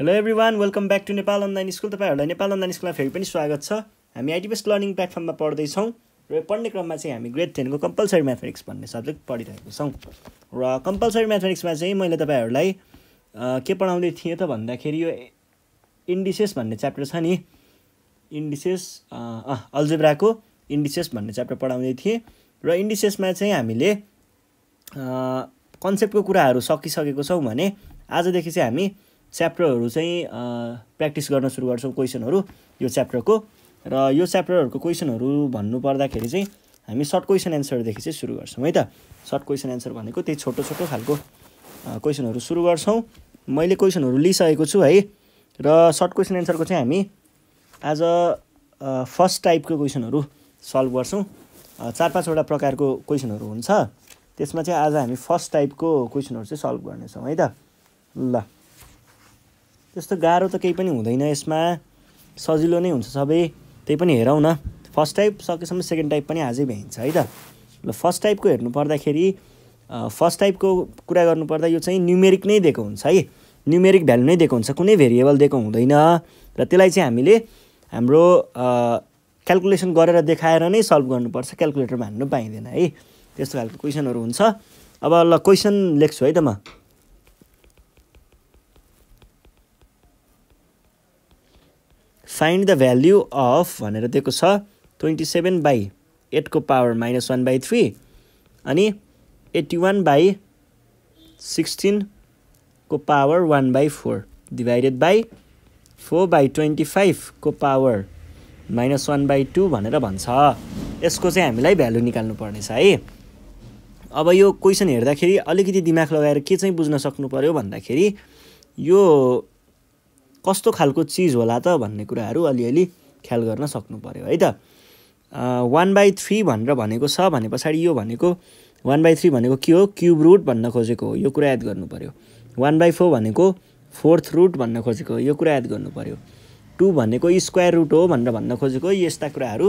hello everyone welcome back to Nepal online school तपाईँहरूलाई Nepal online स्कुलमा फेरि पनि स्वागत छ हामी आइटिभेस्ट लर्निङ प्लेटफर्ममा पढ्दैछौँ र यो पढ्ने क्रममा चाहिँ हामी ग्रेड टेनको कम्पलसरी म्याथमेटिक्स भन्ने सब्जेक्ट पढिरहेको छौँ र कम्पलसरी म्याथमेटिक्समा चाहिँ मैले तपाईँहरूलाई के पढाउँदै थिएँ त भन्दाखेरि यो इन्डिसेस भन्ने च्याप्टर छ नि इन्डिसेस अल्जेब्राको इन्डिसेस भन्ने च्याप्टर पढाउँदै थिएँ र इन्डिसेसमा चाहिँ हामीले कन्सेप्टको कुराहरू सकिसकेको छौँ भने आजदेखि चाहिँ हामी च्याप्टरहरू चाहिँ प्र्याक्टिस गर्न सुरु गर्छौँ क्वेसनहरू यो च्याप्टरको र यो च्याप्टरहरूको क्वेसनहरू भन्नु पर्दाखेरि चाहिँ हामी सर्ट क्वेसन एन्सरदेखि चाहिँ सुरु गर्छौँ है त सर्ट क्वेसन एन्सर भनेको त्यही छोटो छोटो खालको क्वेसनहरू सुरु गर्छौँ मैले क्वेसनहरू लिइसकेको छु है र सर्ट क्वेसन एन्सरको चाहिँ हामी आज फर्स्ट टाइपको क्वेसनहरू सल्भ गर्छौँ चार पाँचवटा प्रकारको क्वेसनहरू हुन्छ त्यसमा चाहिँ आज हामी फर्स्ट टाइपको क्वेसनहरू चाहिँ सल्भ गर्नेछौँ है त ल त्यस्तो गाह्रो त केही पनि हुँदैन यसमा सजिलो नै हुन्छ सबै त्यही पनि हेरौँ न फर्स्ट टाइप सकेसम्म सेकेन्ड टाइप पनि आजै भ्याइन्छ है त ल फर्स्ट टाइपको हेर्नु पर्दाखेरि फर्स्ट टाइपको कुरा गर्नुपर्दा यो चाहिँ न्युमेरिक नै दिएको हुन्छ है न्युमेरिक भ्यालु नै दिएको हुन्छ कुनै भेरिएबल दिएको हुँदैन र त्यसलाई चाहिँ हामीले हाम्रो क्यालकुलेसन गरेर देखाएर नै सल्भ गर्नुपर्छ क्यालकुलेटरमा हान्नु पाइँदैन है त्यस्तो खालको क्वेसनहरू हुन्छ अब ल क्वेसन लेख्छु है त म फाइन्ड द भ्याल्यु अफ भनेर दिएको छ ट्वेन्टी सेभेन बाई एटको power minus one by three अनि एट्टी वान बाई सिक्सटिनको power one by four divided by four by twenty फाइभको power minus one by two भनेर भन्छ यसको चाहिँ हामीलाई भ्यालु निकाल्नु पर्नेछ है अब यो क्वेसन हेर्दाखेरि अलिकति दिमाग लगाएर के चाहिँ बुझ्न सक्नु पऱ्यो भन्दाखेरि यो कस्तो खालको चिज होला त भन्ने कुराहरू अलिअलि ख्याल गर्न सक्नु पऱ्यो है त वान बाई थ्री भनेर भनेको छ भने पछाडि यो भनेको वान बाई थ्री भनेको के हो क्युब रुट भन्न खोजेको हो यो कुरा याद गर्नु पऱ्यो वान बाई फोर भनेको फोर्थ रुट भन्न खोजेको हो यो कुरा याद गर्नु पऱ्यो टु भनेको स्क्वायर रुट हो भनेर भन्न खोजेको यस्ता कुराहरू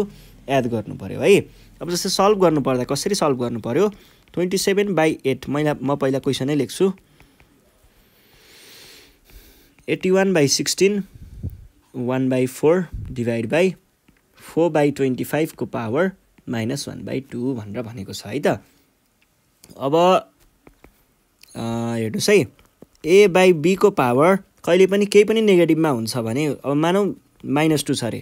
याद गर्नु पऱ्यो है अब जस्तै सल्भ पर्दा कसरी सल्भ गर्नु पऱ्यो ट्वेन्टी सेभेन बाई एट मैला म पहिला क्वेसनै लेख्छु eighty one by sixteen one by four divide by four by twenty फाइभको power minus one by two भनेर भनेको छ है त अब हेर्नुहोस् है ए बाई बीको पावर कहिले पनि केही पनि नेगेटिभमा हुन्छ भने अब मानौँ माइनस टू छ अरे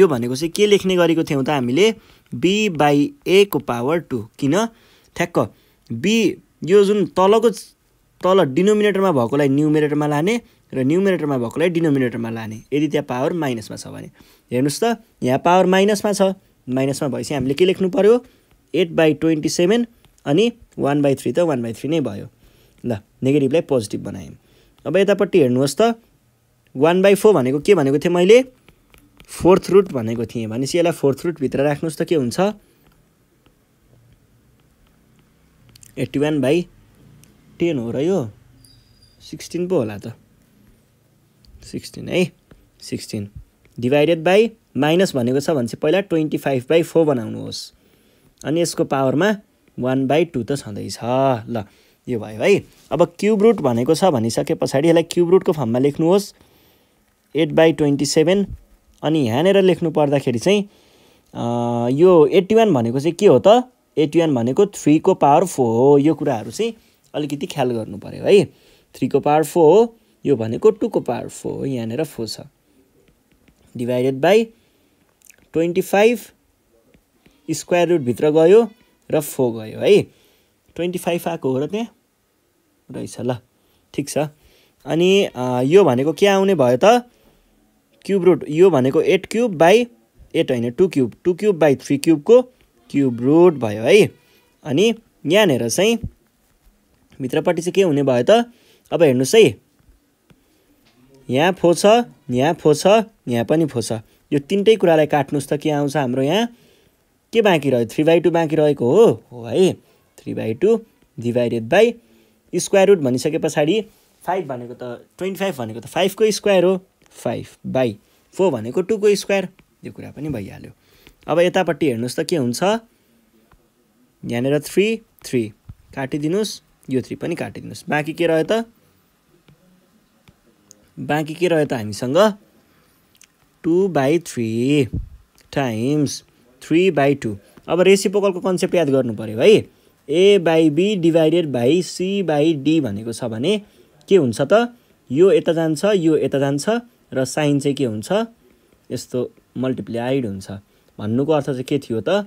यो भनेको चाहिँ के लेख्ने गरेको थियौँ त हामीले बी बाई एको पावर टू किन ठ्याक्क बी यो जुन तलको तल डिनोमिनेटरमा भएकोलाई न्युमिनेटरमा लाने र न्युमिनेटरमा भएकोलाई डिनोमिनेटरमा लाने यदि त्यहाँ पावर माइनसमा छ भने हेर्नुहोस् त यहाँ पावर माइनसमा छ माइनसमा भएपछि हामीले के लेख्नु पऱ्यो एट बाई ट्वेन्टी सेभेन अनि वान बाई थ्री त वान बाई थ्री नै भयो ल नेगेटिभलाई पोजिटिभ बनायौँ अब यतापट्टि हेर्नुहोस् त वान बाई फोर भनेको के भनेको थिएँ मैले फोर्थ रुट भनेको थिएँ भनेपछि यसलाई फोर्थ रुटभित्र राख्नुहोस् त के हुन्छ एट्टी वान बाई टेन हो र यो सिक्सटिन पो होला त सिक्सटिन है सिक्सटिन डिभाइडेड बाई माइनस भनेको छ भने चाहिँ पहिला ट्वेन्टी फाइभ बाई फोर बनाउनुहोस् अनि यसको पावरमा वान बाई टू त छँदैछ ल यो भयो है अब क्युब रुट भनेको छ भनिसके पछाडि यसलाई क्युब रुटको फर्ममा लेख्नुहोस् एट बाई ट्वेन्टी सेभेन अनि यहाँनिर लेख्नु पर्दाखेरि चाहिँ यो एट्टी वान भनेको चाहिँ के हो त एट्टी वान भनेको थ्रीको पावर फोर हो यो कुराहरू चाहिँ अलिकति ख्याल गर्नु पऱ्यो है थ्रीको पावर फोर हो यो भनेको टुको पावर फोर हो यहाँनिर फोर छ divided by twenty five square रुटभित्र गयो र फोर गयो है ट्वेन्टी फाइभ आएको हो र त्यहाँ रहेछ ल ठिक छ अनि यो भनेको के आउने भयो त क्युब रुट यो भनेको एट क्युब बाई एट होइन two cube two cube by three क्युबको क्युब रुट भयो है अनि यहाँनिर चाहिँ भित्रपट्टि चाहिँ के हुने भयो त अब हेर्नुहोस् है यहाँ फो छ यहाँ फो छ यहाँ पनि फो छ यो तिनटै कुरालाई काट्नुहोस् त के आउँछ हाम्रो यहाँ के बाँकी रह्यो थ्री बाई टू बाँकी रहेको हो हो है three by two divided by square root भनिसके पछाडि फाइभ भनेको त ट्वेन्टी फाइभ भनेको त फाइभको स्क्वायर हो फाइभ बाई फोर भनेको टूको स्क्वायर यो कुरा पनि भइहाल्यो अब यतापट्टि हेर्नुहोस् त के हुन्छ यहाँनिर थ्री थ्री काटिदिनुहोस् यो थ्री पनि काटिदिनुहोस् बाँकी के रह्यो त बाँकी के रह्यो त हामीसँग two by three times three by two अब रेसिपोकलको कन्सेप्ट याद गर्नु पऱ्यो है A by B divided by C by D भनेको छ भने के हुन्छ त यो यता जान्छ यो यता जान्छ र साइन चाहिँ के हुन्छ यस्तो मल्टिप्लाइड हुन्छ भन्नुको अर्थ चाहिँ के थियो त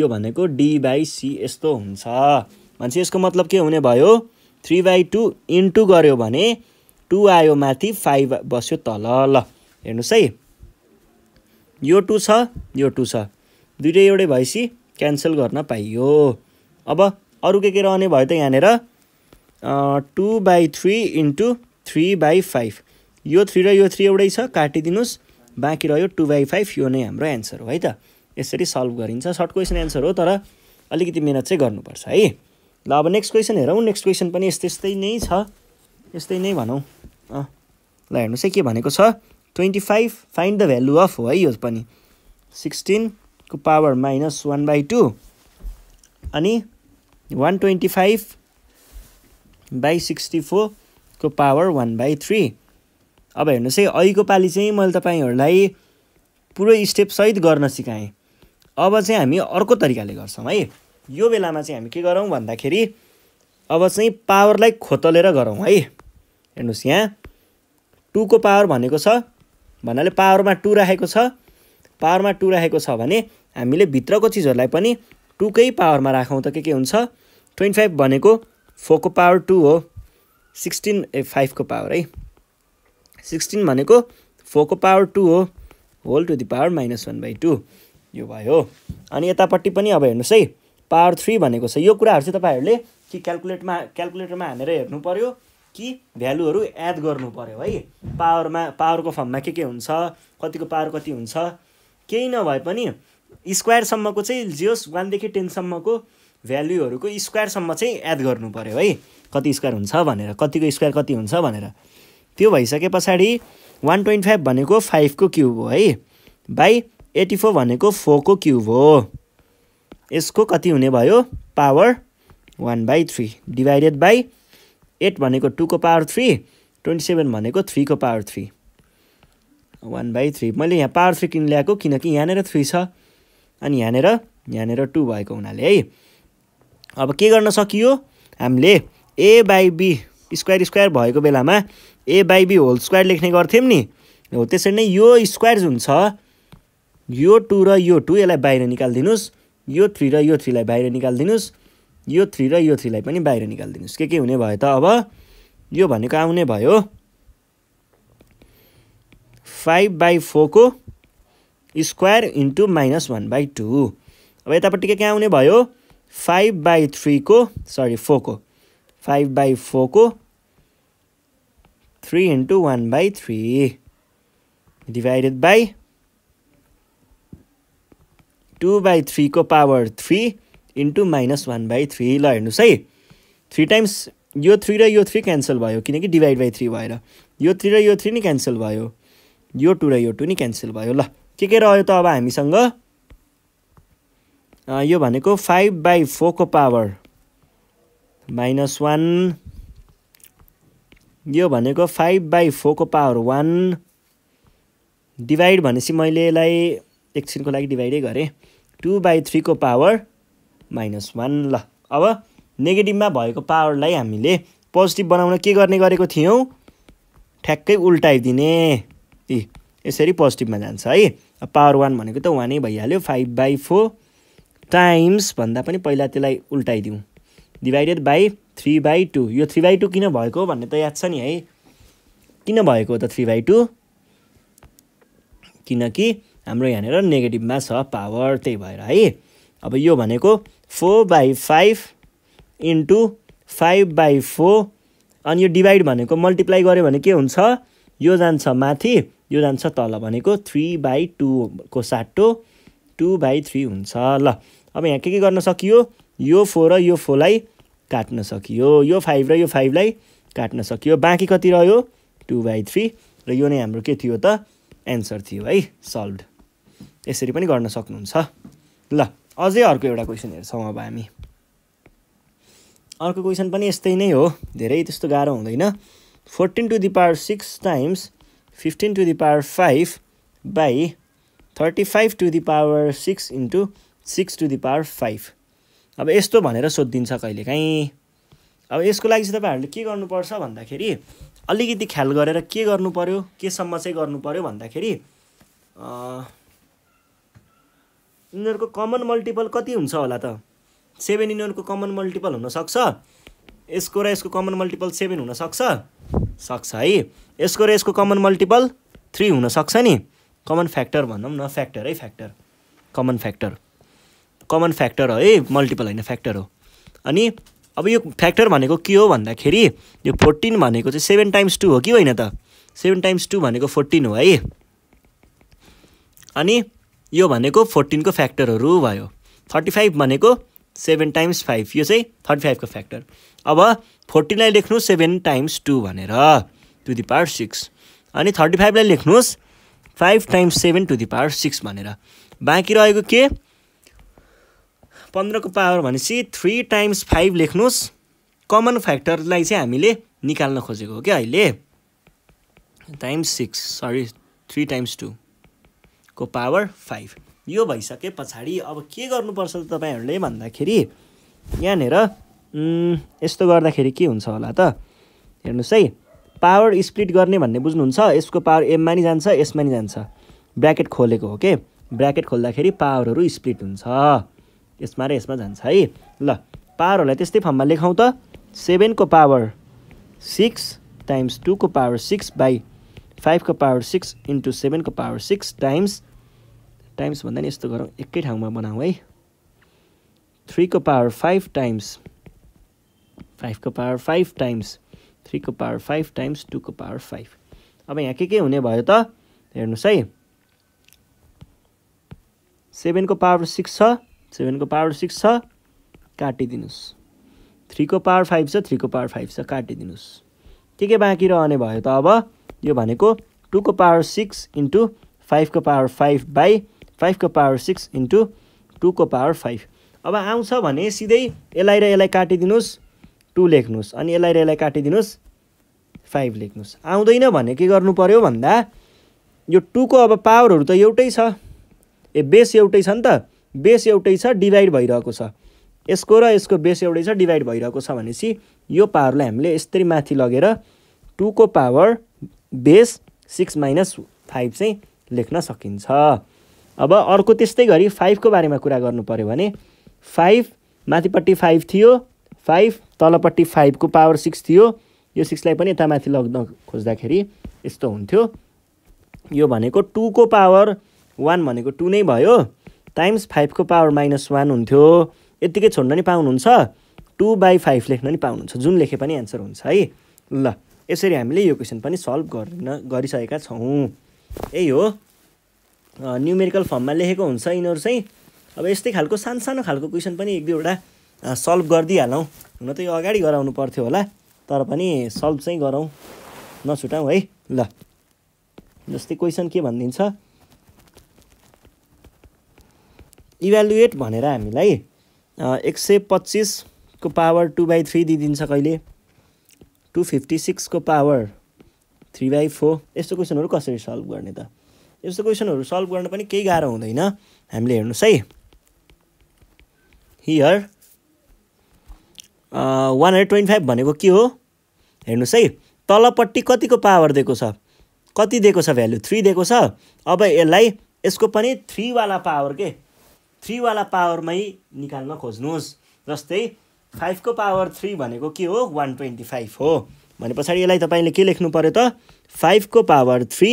यो भनेको डी बाई सी यस्तो हुन्छ भनेपछि यसको मतलब के हुने भयो थ्री बाई टू इन्टु गऱ्यो भने टु आयो माथि फाइभ बस्यो तल ल हेर्नुहोस् है यो टु छ यो टु छ दुइटै एउटै भएपछि क्यान्सल गर्न पाइयो अब अरू के के रहने भयो त यहाँनिर two by three into three by five यो थ्री र यो थ्री एउटै छ काटिदिनुहोस् बाँकी रह्यो टु बाई फाइभ यो नै हाम्रो एन्सर हो है त यसरी सल्भ गरिन्छ सर्ट क्वेसन एन्सर हो तर अलिकति मिहिनेत चाहिँ गर्नुपर्छ है ल अब नेक्स्ट क्वेसन हेरौँ नेक्स्ट क्वेसन पनि यस्तै यस्तै नै छ यस्तै नै भनौँ अँ ल हेर्नुहोस् है के भनेको छ twenty five find the value of हो है यो पनि सिक्सटिनको power minus one by two अनि one twenty five by sixty फोरको पावर वान बाई थ्री अब हेर्नुहोस् है अहिलेको पालि चाहिँ मैले तपाईँहरूलाई स्टेप स्टेपसहित गर्न सिकाएँ अब चाहिँ हामी अर्को तरिकाले गर्छौँ है यो बेलामा चाहिँ हामी के गरौँ भन्दाखेरि अब चाहिँ पावरलाई खोतलेर गरौँ है हेर्नुहोस् यहाँ टूको पावर भनेको छ भन्नाले पावरमा टू राखेको छ पावरमा टू राखेको छ भने हामीले भित्रको चिजहरूलाई पनि टूकै पावरमा राखौँ त के के हुन्छ ट्वेन्टी फाइभ भनेको फोरको पावर टू हो सिक्सटिन ए फाइभको पावर है सिक्सटिन भनेको फोरको पावर टू हो whole to the power minus one by two यो भयो अनि यतापट्टि पनि अब हेर्नुहोस् है पावर थ्री भनेको छ यो कुराहरू चाहिँ तपाईँहरूले कि क्यालकुलेटमा क्यालकुलेटरमा हानेर हेर्नु पऱ्यो कि भ्यालुहरू एड गर्नु पऱ्यो है पावरमा पावरको फर्ममा के के हुन्छ कतिको पावर कति हुन्छ केही नभए पनि स्क्वायरसम्मको चाहिँ जियोस् वानदेखि टेनसम्मको भ्यालुहरूको स्क्वायरसम्म चाहिँ एड गर्नु पऱ्यो है कति स्क्वायर हुन्छ भनेर कतिको स्क्वायर कति हुन्छ भनेर त्यो भइसके पछाडि वान ट्वेन्टी फाइभ भनेको फाइभको क्युब हो है बाई एटी फोर भनेको फोरको क्युब हो यसको कति हुने भयो power one by three divided by eight भनेको टूको पावर थ्री ट्वेन्टी सेभेन भनेको थ्रीको power three one by three मैले यहाँ पावर थ्री किन ल्याएको किनकि यहाँनिर थ्री छ अनि यहाँनिर यहाँनिर टू भएको हुनाले है अब के गर्न सकियो हामीले A by B square square भएको बेलामा A by B whole square लेख्ने गर्थ्यौँ नि हो त्यसरी नै यो स्क्वायर जुन छ यो टू र यो टू यसलाई बाहिर निकालिदिनुहोस् यो थ्री र यो थ्रीलाई बाहिर निकालिदिनुहोस् यो थ्री र यो थ्रीलाई पनि बाहिर निकालिदिनुहोस् के के हुने भयो त अब यो भनेको आउने भयो फाइभ बाई फोरको square into minus one by two अब के के आउने भयो फाइभ बाई थ्रीको सरी फोरको फाइभ बाई फोरको three into one by three divided by two by थ्रीको power three into minus one by three ल हेर्नुहोस् है थ्री टाइम्स यो थ्री र यो थ्री क्यान्सल भयो किनकि डिभाइड बाई थ्री भएर यो थ्री र यो थ्री नि क्यान्सल भयो यो टू र यो टू नि क्यान्सल भयो ल के के रह्यो त अब हामीसँग यो भनेको फाइभ बाई फोरको पावर माइनस वान यो भनेको फाइभ बाई फोरको पावर वान डिभाइड भनेपछि मैले यसलाई एकछिनको लागि डिभाइडै गरेँ टू बाई थ्रीको पावर माइनस वान ल अब नेगेटिभमा भएको पावरलाई हामीले पोजिटिभ बनाउन के गर्ने गरेको थियौँ ठ्याक्कै उल्टाइदिने ए यसरी पोजिटिभमा जान्छ है पावर वान भनेको त वानै भइहाल्यो फाइभ बाई फोर टाइम्स भन्दा पनि पहिला त्यसलाई उल्टाइदिउँ divided by three by two यो थ्री बाई टू किन भएको भन्ने त याद छ नि है किन भएको त थ्री बाई टू किनकि हाम्रो यहाँनिर नेगेटिभमा छ पावर त्यही भएर है अब यो भनेको four by five into five by four अनि यो डिभाइड भनेको मल्टिप्लाई गऱ्यो भने के हुन्छ यो जान्छ माथि यो जान्छ तल भनेको थ्री बाई टूको साटो टू बाई थ्री हुन्छ ल अब यहाँ के के गर्न सकियो यो फोर र यो फोरलाई काट्न सकियो यो फाइभ र यो फाइभलाई काट्न सकियो बाँकी कति रह्यो टू बाई थ्री र यो नै हाम्रो के थियो त एन्सर थियो है सल्भ यसरी पनि गर्न सक्नुहुन्छ ल अझै अर्को एउटा क्वेसन हेर्छौँ अब हामी अर्को क्वेसन पनि यस्तै नै हो धेरै त्यस्तो गाह्रो हुँदैन fourteen to the power six times fifteen to the power five by thirty five to the power six into six to the power five अब यस्तो भनेर सोधिदिन्छ कहिलेकाहीँ अब यसको लागि चाहिँ तपाईँहरूले के गर्नुपर्छ भन्दाखेरि अलिकति ख्याल गरेर के गर्नु पऱ्यो केसम्म चाहिँ गर्नु पऱ्यो भन्दाखेरि यिनीहरूको कमन मल्टिपल कति हुन्छ होला त सेभेन यिनीहरूको कमन मल्टिपल हुनसक्छ यसको र यसको कमन मल्टिपल सेभेन हुनसक्छ सक्छ है यसको र यसको कमन मल्टिपल थ्री हुनसक्छ नि कमन फ्याक्टर भनौँ न फ्याक्टर है factor common factor common factor हो है मल्टिपल होइन फ्याक्टर हो अनि अब यो फ्याक्टर भनेको के हो भन्दाखेरि यो फोर्टिन भनेको चाहिँ सेभेन टाइम्स टू हो कि होइन त सेभेन टाइम्स टू भनेको फोर्टिन हो है अनि यो भनेको फोर्टिनको फ्याक्टरहरू भयो थर्टी फाइभ भनेको सेभेन टाइम्स फाइभ यो चाहिँ थर्टी फाइभको फ्याक्टर अब फोर्टिनलाई लेख्नुहोस् सेभेन टाइम्स टू भनेर टु दि पावर सिक्स अनि थर्टी फाइभलाई लेख्नुहोस् five times seven to the power six भनेर बाँकी रहेको के पन्ध्रको पावर भनेपछि थ्री टाइम्स फाइभ लेख्नुहोस् कमन फ्याक्टरलाई चाहिँ हामीले निकाल्न खोजेको हो क्या अहिले times six sorry three times two को पावर फाइभ यो भइसके पछाडि अब के गर्नुपर्छ त तपाईँहरूले भन्दाखेरि यहाँनिर यस्तो गर्दाखेरि के हुन्छ होला त हेर्नुहोस् है पावर स्प्लिट गर्ने भन्ने बुझ्नुहुन्छ यसको पावर एममा नि जान्छ यसमा नि जान्छ ब्र्याकेट खोलेको हो के ब्राकेट खोल्दाखेरि पावरहरू स्प्लिट हुन्छ यसमा र यसमा जान्छ है ल पावरहरूलाई त्यस्तै फर्ममा लेखाउँ त सेभेनको पावर सिक्स टाइम्स टूको पावर सिक्स बाई फाइभको पावर सिक्स इन्टु सेभेनको पावर सिक्स टाइम्स टाइम्स भन्दा नि यस्तो गरौँ एकै ठाउँमा बनाऊ है थ्रीको पावर फाइभ टाइम्स फाइभको पावर फाइभ टाइम्स थ्रीको पावर फाइभ टाइम्स टूको पावर फाइभ अब यहाँ के के हुने भयो त हेर्नुहोस् है सेभेनको पावर सिक्स छ सेभेनको पावर सिक्स छ काटिदिनुहोस् थ्रीको पावर फाइभ छ थ्रीको पावर फाइभ छ काटिदिनुहोस् के के बाँकी रहने भयो त अब यो भनेको टुको पावर सिक्स इन्टु फाइभको पावर फाइभ बाई फाइभको पावर सिक्स इन्टु टूको पावर फाइभ अब आउँछ भने सिधै यसलाई र यसलाई काटिदिनुहोस् टू लेख्नुहोस् अनि यसलाई र यसलाई काटिदिनुहोस् फाइभ लेख्नुहोस् आउँदैन भने के गर्नु पऱ्यो भन्दा यो टूको अब पावरहरू त एउटै छ ए बेस एउटै छ नि त बेस एउटै छ डिभाइड भइरहेको छ यसको र यसको बेस एउटै छ डिभाइड भइरहेको छ भनेपछि यो पावरलाई हामीले यसरी माथि लगेर टूको power base six minus five चाहिँ लेख्न सकिन्छ अब अर्को त्यस्तै गरी फाइभको बारेमा कुरा गर्नु पऱ्यो भने फाइभ माथिपट्टि फाइभ थियो फाइभ तलपट्टि फाइभको पावर सिक्स थियो यो सिक्सलाई पनि यता माथि लग्न खोज्दाखेरि यस्तो हुन्थ्यो यो भनेको टूको पावर वान भनेको टू नै भयो टाइम्स फाइभको पावर माइनस वान हुन्थ्यो यत्तिकै छोड्न नि पाउनुहुन्छ टू बाई फाइभ लेख्न नि पाउनुहुन्छ जुन लेखे पनि एन्सर हुन्छ है ल यसरी हामीले यो क्वेसन पनि सल्भ गर्न गरिसकेका छौँ यही हो न्युमेरिकल फर्ममा लेखेको हुन्छ यिनीहरू चाहिँ अब यस्तै खालको सानो सानो खालको क्वेसन पनि एक दुईवटा सल्भ गरिदिइहालौँ हुन त यो अगाडि गराउनु पर्थ्यो होला तर पनि सल्भ चाहिँ गरौँ नछुटाउँ है ल जस्तै क्वेसन के भनिदिन्छ इभ्यालुएट भनेर हामीलाई एक सय पच्चिसको पावर टू बाई थ्री दिइदिन्छ कहिले टु फिफ्टी सिक्सको पावर थ्री बाई फोर यस्तो क्वेसनहरू कसरी सल्भ गर्ने त यस्तो क्वेसनहरू सल्भ गर्न पनि केही गाह्रो हुँदैन हामीले हेर्नुहोस् है here one hundred twenty five भनेको के हो हेर्नुहोस् है तलपट्टि कतिको पावर दिएको छ कति दिएको छ भ्यालु थ्री दिएको छ अब यसलाई यसको पनि थ्रीवाला पावर के थ्रीवाला पावरमै निकाल्न खोज्नुहोस् जस्तै फाइभको पावर थ्री भनेको के हो वान ट्वेन्टी फाइभ हो भने पछाडि यसलाई तपाईँले के लेख्नु पऱ्यो त फाइभको पावर थ्री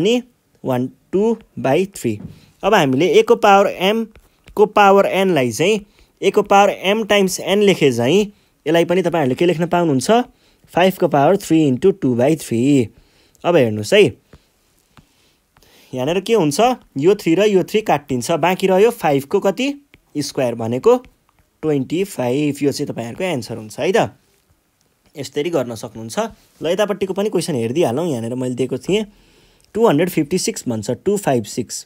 अनि वान टू बाई थ्री अब हामीले एको पावर एमको पावर एनलाई चाहिँ एको पावर एम टाइम्स एन लेखे चाहिँ यसलाई पनि तपाईँहरूले के लेख्न पाउनुहुन्छ फाइभको power three into two by three अब हेर्नुहोस् है यहाँनिर के हुन्छ यो थ्री र यो थ्री काटिन्छ बाँकी रह्यो फाइभको कति स्क्वायर भनेको ट्वेन्टी फाइभ यो चाहिँ तपाईँहरूको एन्सर हुन्छ है त यसरी गर्न सक्नुहुन्छ ल यतापट्टिको पनि क्वेसन हेरिदिइहालौँ यहाँनिर मैले दिएको थिएँ टु हन्ड्रेड फिफ्टी सिक्स भन्छ टु फाइभ सिक्स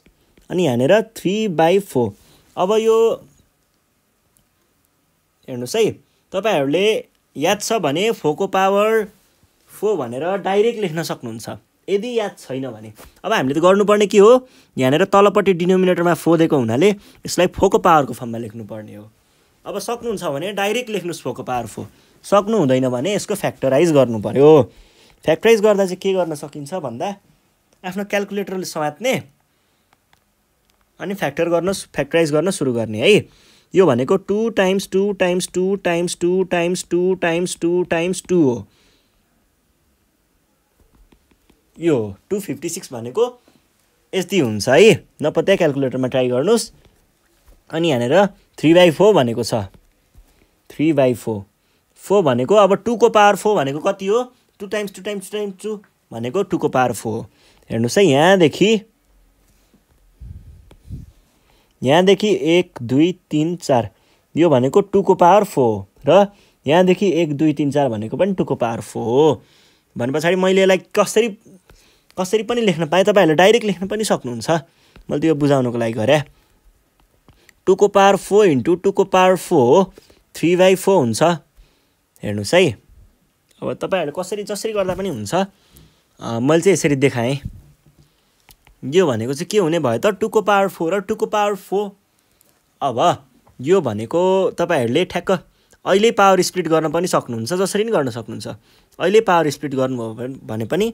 अनि यहाँनिर थ्री बाई फोर अब यो हेर्नुहोस् है तपाईँहरूले याद छ भने फोको पावर फो भनेर डाइरेक्ट लेख्न सक्नुहुन्छ यदि याद छैन भने अब हामीले त गर्नुपर्ने के हो यहाँनिर तलपट्टि डिनोमिनेटरमा फो दिएको हुनाले यसलाई फोको पावरको फर्ममा लेख्नुपर्ने हो अब सक्नुहुन्छ भने डाइरेक्ट लेख्नुहोस् फोको पावर फो सक्नु हुँदैन भने यसको फ्याक्टराइज गर्नु पऱ्यो फ्याक्टराइज गर्दा चाहिँ के गर्न सकिन्छ भन्दा आफ्नो क्यालकुलेटरले समात्ने अनि फ्याक्टर गर्न फ्याक्टराइज गर्न सुरु गर्ने है यो भनेको two times two times two times two times two times two times two हो यो टु फिफ्टी सिक्स भनेको यति हुन्छ है नपत्या क्यालकुलेटरमा ट्राई गर्नुहोस् अनि यहाँनिर थ्री बाई फोर भनेको छ थ्री बाई फोर फोर भनेको अब टूको पावर फोर भनेको कति हो two times two times two times two भनेको टूको पावर फोर हो हेर्नुहोस् है यहाँदेखि यहाँदेखि एक दुई तिन चार यो भनेको टूको पावर फोर हो र यहाँदेखि एक दुई तिन चार भनेको पनि टूको पावर फोर हो भने पछाडि मैले यसलाई कसरी कसरी पनि लेख्न पाएँ तपाईँहरूले डाइरेक्ट लेख्न पनि सक्नुहुन्छ मैले त्यो बुझाउनुको लागि गरेँ टुको पावर फोर इन्टु टुको power four three by four हुन्छ हेर्नुहोस् है अब तपाईँहरूले कसरी जसरी गर्दा पनि हुन्छ मैले चाहिँ यसरी देखाएँ यो भनेको चाहिँ के हुने भयो त टुको पावर फोर र टुको पावर फोर अब यो भनेको तपाईँहरूले ठ्याक्क अहिले पावर स्प्लिट गर्न पनि सक्नुहुन्छ जसरी पनि गर्न सक्नुहुन्छ अहिले पावर स्प्लिट गर्नुभयो भने पनि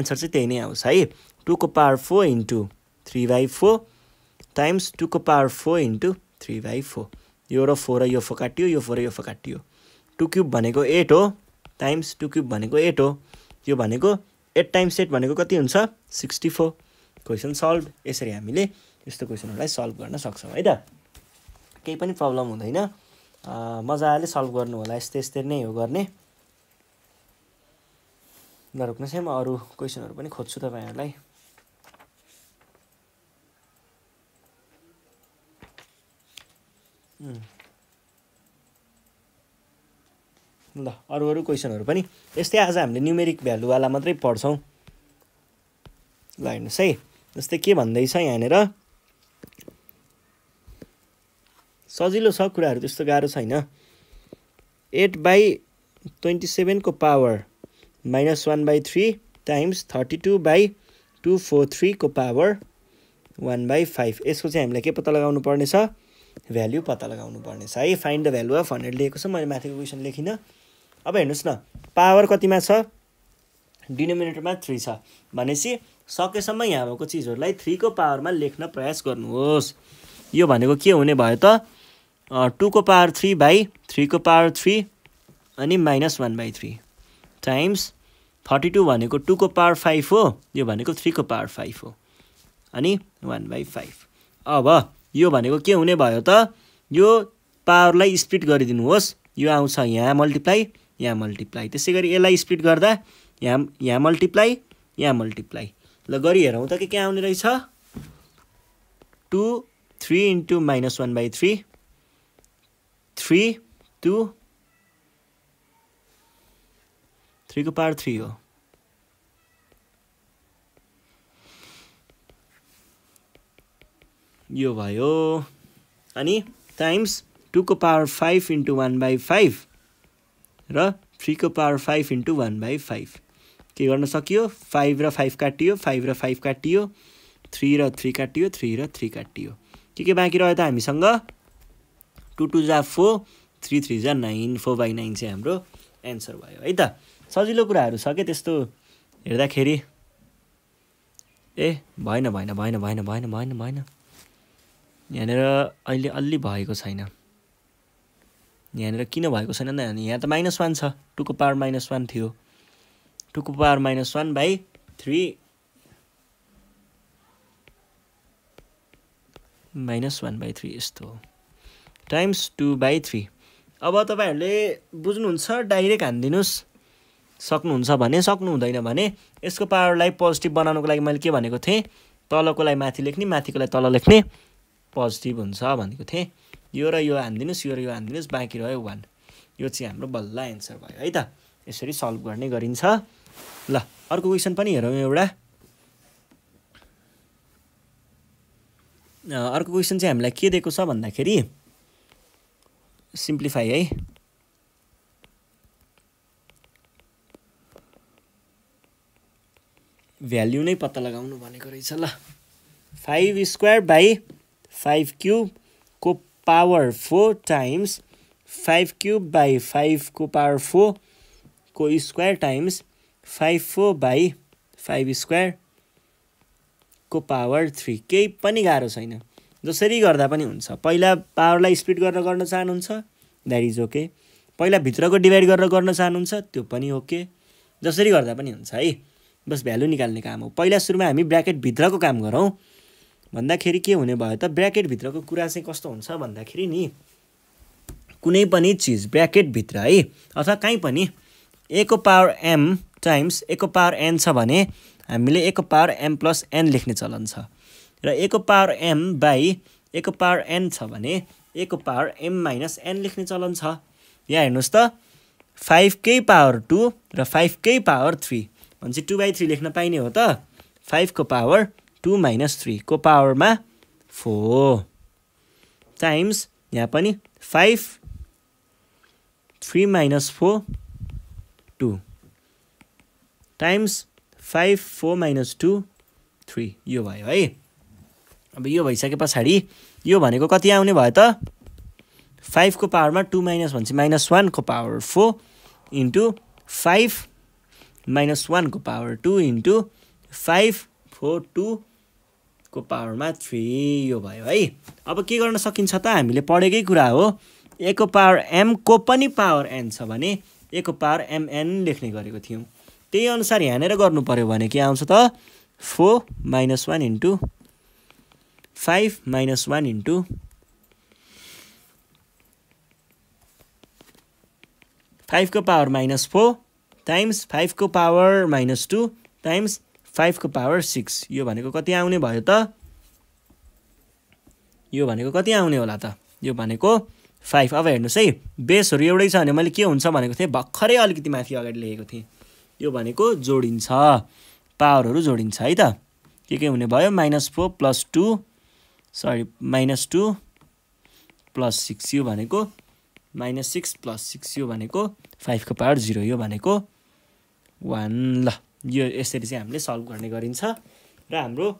एन्सर चाहिँ त्यही नै आउँछ है टुको power four into three by four times टूको power four into three by four यो र फोर र यो फोर काटियो यो फोर यो फोर काटियो टु क्युब भनेको एट हो टाइम्स टु क्युब भनेको एट हो यो भनेको एट टाइम्स एट भनेको कति हुन्छ सिक्सटी फोर क्वेसन सल्भ यसरी हामीले यस्तो क्वेसनहरूलाई सल्भ गर्न सक्छौँ है त केही पनि प्रब्लम हुँदैन मजाले सल्भ गर्नु होला यस्तै यस्तै नै हो गर्ने नरोक्नुहोस् है म अरू क्वेसनहरू पनि खोज्छु तपाईँहरूलाई ल अरू अरू क्वेसनहरू पनि यस्तै आज हामीले न्युमेरिक भ्यालुवाला मात्रै पढ्छौँ ल हेर्नुहोस् है जस्तै के भन्दैछ यहाँनिर सजिलो छ कुराहरू त्यस्तो गाह्रो छैन एट बाई ट्वेन्टी सेभेनको power minus one by three times thirty two by two four थ्रीको पावर वान बाई फाइभ यसको चाहिँ हामीलाई के पत्ता लगाउनु पर्नेछ भ्याल्यु पत्ता लगाउनु पर्नेछ है find the value of hundred लिएको छ मैले माथिको क्वेसन लेखिनँ अब हेर्नुहोस् न पावर कतिमा छ डिनोमिनेटरमा थ्री छ भनेपछि सकेसम्म यहाँ भएको चिजहरूलाई थ्रीको पावरमा लेख्न प्रयास गर्नुहोस् यो भनेको के हुने भयो त टूको पावर थ्री बाई थ्रीको पावर थ्री अनि minus one by three times thirty two भनेको टूको पावर फाइभ हो यो भनेको थ्रीको पावर फाइभ हो अनि वान बाई फाइभ अब यो भनेको के हुने भयो त यो पावरलाई स्प्लिट गरिदिनुहोस् यो आउँछ यहाँ मल्टिप्लाई यहाँ मल्टिप्लाई त्यसै गरी यसलाई स्प्लिट गर्दा यहाँ यहाँ मल्टिप्लाई यहाँ मल्टिप्लाई ल गरी हेरौँ त के के आउने रहेछ two three into minus one by three three two थ्रीको पावर थ्री हो यो भयो अनि टाइम्स टूको power five into one by five र थ्रीको power five into one by five के गर्न सकियो फाइभ र फाइभ काटियो फाइभ र फाइभ काटियो थ्री र थ्री काटियो थ्री र थ्री काटियो के के बाँकी रह्यो त हामीसँग टु टू जा फोर थ्री थ्री जा नाइन फोर बाई नाइन चाहिँ हाम्रो एन्सर भयो है त सजिलो कुराहरू छ क्या त्यस्तो हेर्दाखेरि ए भएन भएन भएन भएन भएन भएन भएन यहाँनिर अहिले अलि भएको छैन यहाँनिर किन भएको छैन नि यहाँ त माइनस वान छ टुको पावर माइनस वान थियो टुको power minus one by three minus one by three यस्तो हो टाइम्स टु बाई थ्री अब तपाईँहरूले बुझ्नुहुन्छ डाइरेक्ट हानिदिनुहोस् सक्नुहुन्छ भने सक्नु हुँदैन भने यसको पावरलाई पोजिटिभ बनाउनुको लागि मैले के भनेको थिएँ तलकोलाई माथि लेख्ने माथिकोलाई तल लेख्ने पोजिटिभ हुन्छ भनेको थिएँ यो र यो हानिदिनुहोस् यो र यो हानिदिनुहोस् बाँकी रह्यो वान यो चाहिँ हाम्रो बल्ल एन्सर भयो है त यसरी सल्भ गर्ने गरिन्छ ल अर्को क्वेसन पनि हेरौँ एउटा अर्को क्वेसन चाहिँ हामीलाई के दिएको छ भन्दाखेरि सिम्प्लिफाई है भ्याल्यु नै पत्ता लगाउनु भनेको रहेछ ल फाइभ स्क्वायर बाई फाइभ क्युबको power four times five cube by फाइभको पावर फोरको square times five four by five स्क्वायरको पावर थ्री केही पनि गाह्रो छैन जसरी गर्दा पनि हुन्छ पहिला पावरलाई स्प्लिट गरेर गर्न चाहनुहुन्छ द्याट इज ओके पहिला भित्रको डिभाइड गरेर गर्न चाहनुहुन्छ त्यो पनि ओके जसरी गर्दा पनि हुन्छ है बस भ्यालु निकाल्ने काम हो पहिला सुरुमा हामी ब्राकेटभित्रको काम गरौँ भन्दाखेरि के हुने भयो त ब्र्याकेटभित्रको कुरा चाहिँ कस्तो हुन्छ भन्दाखेरि नि कुनै पनि चिज ब्र्याकेटभित्र है अथवा काहीँ पनि ए को पावर एम टाइम्स एको पावर एन छ भने हामीले एको पावर एम प्लस एन लेख्ने चलन छ र एको पावर एम बाई एको पावर एन छ भने ए को पावर एम माइनस एन लेख्ने चलन छ यहाँ हेर्नुहोस् त फाइभकै पावर टू र फाइभकै पावर थ्री भनेपछि टू बाई थ्री लेख्न पाइने हो त फाइभको पावर टु माइनस थ्रीको पावरमा फोर टाइम्स यहाँ पनि five three minus four two times five four minus two three यो भयो है अब यो भइसके पछाडि यो भनेको कति आउने भयो त फाइभको पावरमा टू माइनस भन्छ माइनस वानको power four into five minus वानको power two into five four two को पावरमा थ्री यो भयो है अब के गर्न सकिन्छ त हामीले पढेकै कुरा हो ए को पावर एमको पनि पावर एन छ भने ए को पावर एमएन लेख्ने गरेको थियौँ त्यही अनुसार यहाँनिर गर्नु पऱ्यो भने के आउँछ त four minus one into five minus one into फाइभको पावर माइनस फोर टाइम्स फाइभको पावर माइनस टू टाइम्स फाइभको पावर सिक्स यो भनेको कति आउने भयो त यो भनेको कति आउने होला त यो भनेको फाइभ अब हेर्नुहोस् है बेसहरू एउटै छ भने मैले के हुन्छ भनेको थिएँ भर्खरै अलिकति माथि अगाडि लेखेको थिएँ यो भनेको जोडिन्छ पावरहरू जोडिन्छ है त के के हुने भयो minus four plus two sorry minus two plus six यो भनेको माइनस सिक्स प्लस सिक्स यो भनेको फाइभको पावर जिरो यो भनेको वान ल यो यसरी चाहिँ हामीले सल्भ गर्ने गरिन्छ र हाम्रो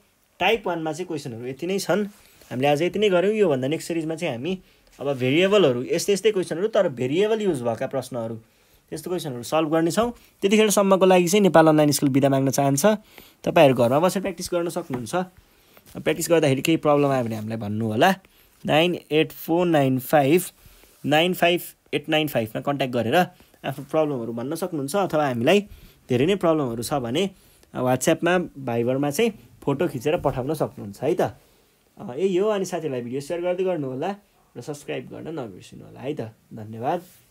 टाइप वानमा चाहिँ क्वेसनहरू यति नै छन् हामीले आज यति नै गऱ्यौँ योभन्दा नेक्स्ट सिरिजमा चाहिँ हामी अब भेरिएबलहरू यस्तै यस्तै क्वेसनहरू तर भेरिएबल युज भएका प्रश्नहरू त्यस्तो क्वेसनहरू सल्भ गर्नेछौँ त्यतिखेरसम्मको लागि चाहिँ नेपाल अनलाइन स्कुल बिदा माग्न चाहन्छ तपाईँहरू घरमा बसेर प्र्याक्टिस गर्न सक्नुहुन्छ प्र्याक्टिस गर्दाखेरि केही प्रब्लम आयो भने हामीलाई भन्नु होला nine eight four nine five nine five eight nine फाइभमा कन्ट्याक्ट गरेर आफ्नो प्रब्लमहरू भन्न सक्नुहुन्छ अथवा हामीलाई धेरै नै प्रब्लमहरू छ भने वाट्सएपमा भाइबरमा चाहिँ फोटो खिचेर पठाउन सक्नुहुन्छ है त यही हो अनि साथीहरूलाई भिडियो सेयर गर्दै होला र सब्सक्राइब गर्न नबिर्सिनु होला है त धन्यवाद